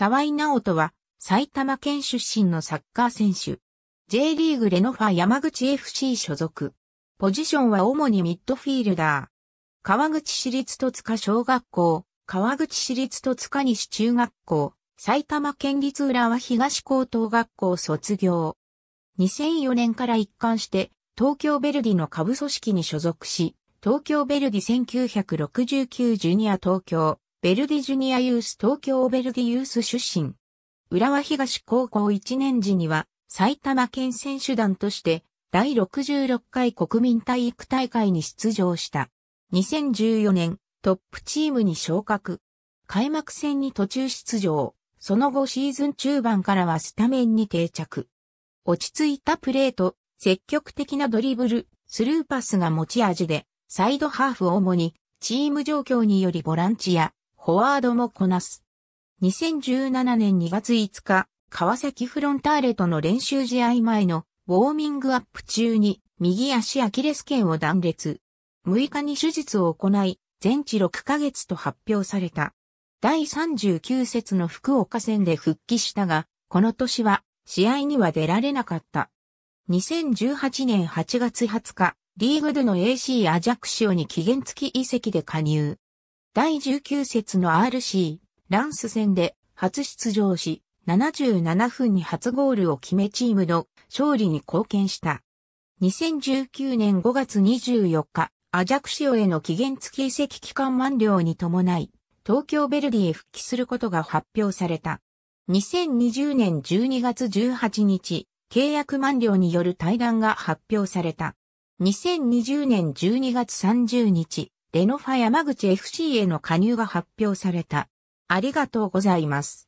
沢井直人は埼玉県出身のサッカー選手。J リーグレノファ山口 FC 所属。ポジションは主にミッドフィールダー。川口市立戸塚小学校、川口市立戸塚西中学校、埼玉県立浦和東高等学校卒業。2004年から一貫して東京ベルディの下部組織に所属し、東京ベルディ1969ジュニア東京ベルディジュニアユース東京ベルディユース出身。浦和東高校1年時には埼玉県選手団として第66回国民体育大会に出場した。2014年トップチームに昇格。開幕戦に途中出場。その後シーズン中盤からはスタメンに定着。落ち着いたプレーと積極的なドリブル、スルーパスが持ち味で、サイドハーフ主にチーム状況によりボランチやフォワードもこなす。2017年2月5日、川崎フロンターレとの練習試合前のウォーミングアップ中に右足アキレス腱を断裂。6日に手術を行い、全治6ヶ月と発表された。第39節の福岡戦で復帰したが、この年は試合には出られなかった。2018年8月20日、リーグでの AC アジャクシオに期限付き移籍で加入。第19節の RC、ランス戦で初出場し、77分に初ゴールを決めチームの勝利に貢献した。2019年5月24日、アジャクシオへの期限付き移籍期間満了に伴い、東京ベルディへ復帰することが発表された。2020年12月18日、契約満了による対談が発表された。2020年12月30日、レノファ山口 FC への加入が発表された。ありがとうございます。